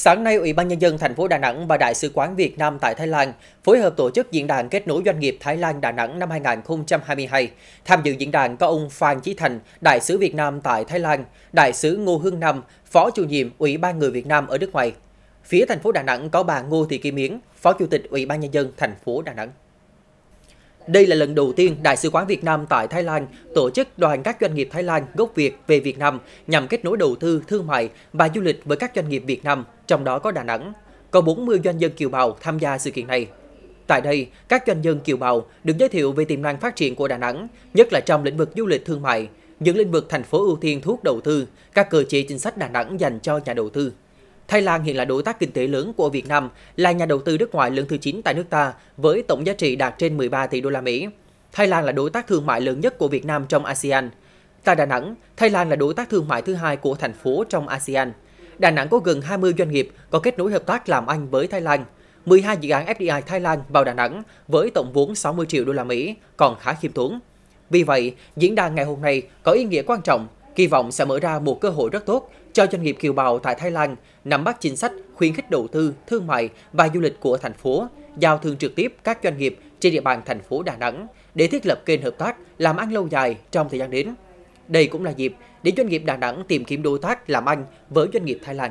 Sáng nay, Ủy ban Nhân dân thành phố Đà Nẵng và Đại sứ quán Việt Nam tại Thái Lan phối hợp tổ chức diễn đàn kết nối doanh nghiệp Thái Lan Đà Nẵng năm 2022. Tham dự diễn đàn có ông Phan Chí Thành, Đại sứ Việt Nam tại Thái Lan, Đại sứ Ngô Hương Nam, Phó chủ nhiệm Ủy ban người Việt Nam ở nước ngoài. Phía thành phố Đà Nẵng có bà Ngô Thị Kim Miến, Phó Chủ tịch Ủy ban Nhân dân thành phố Đà Nẵng. Đây là lần đầu tiên Đại sứ quán Việt Nam tại Thái Lan tổ chức đoàn các doanh nghiệp Thái Lan gốc Việt về Việt Nam nhằm kết nối đầu tư, thương mại và du lịch với các doanh nghiệp Việt Nam, trong đó có Đà Nẵng. Có 40 doanh nhân kiều bào tham gia sự kiện này. Tại đây, các doanh nhân kiều bào được giới thiệu về tiềm năng phát triển của Đà Nẵng, nhất là trong lĩnh vực du lịch thương mại, những lĩnh vực thành phố ưu tiên thu hút đầu tư, các cơ chế chính sách Đà Nẵng dành cho nhà đầu tư. Thái Lan hiện là đối tác kinh tế lớn của Việt Nam, là nhà đầu tư nước ngoài lớn thứ 9 tại nước ta với tổng giá trị đạt trên 13 tỷ đô la Mỹ. Thái Lan là đối tác thương mại lớn nhất của Việt Nam trong ASEAN. Tại Đà Nẵng, Thái Lan là đối tác thương mại thứ hai của thành phố trong ASEAN. Đà Nẵng có gần 20 doanh nghiệp có kết nối hợp tác làm ăn với Thái Lan. 12 dự án FDI Thái Lan vào Đà Nẵng với tổng vốn 60 triệu đô la Mỹ còn khá khiêm tốn. Vì vậy, diễn đàn ngày hôm nay có ý nghĩa quan trọng Kỳ vọng sẽ mở ra một cơ hội rất tốt cho doanh nghiệp kiều bào tại Thái Lan nắm bắt chính sách khuyến khích đầu tư, thương mại và du lịch của thành phố, giao thương trực tiếp các doanh nghiệp trên địa bàn thành phố Đà Nẵng để thiết lập kênh hợp tác làm ăn lâu dài trong thời gian đến. Đây cũng là dịp để doanh nghiệp Đà Nẵng tìm kiếm đối tác làm ăn với doanh nghiệp Thái Lan.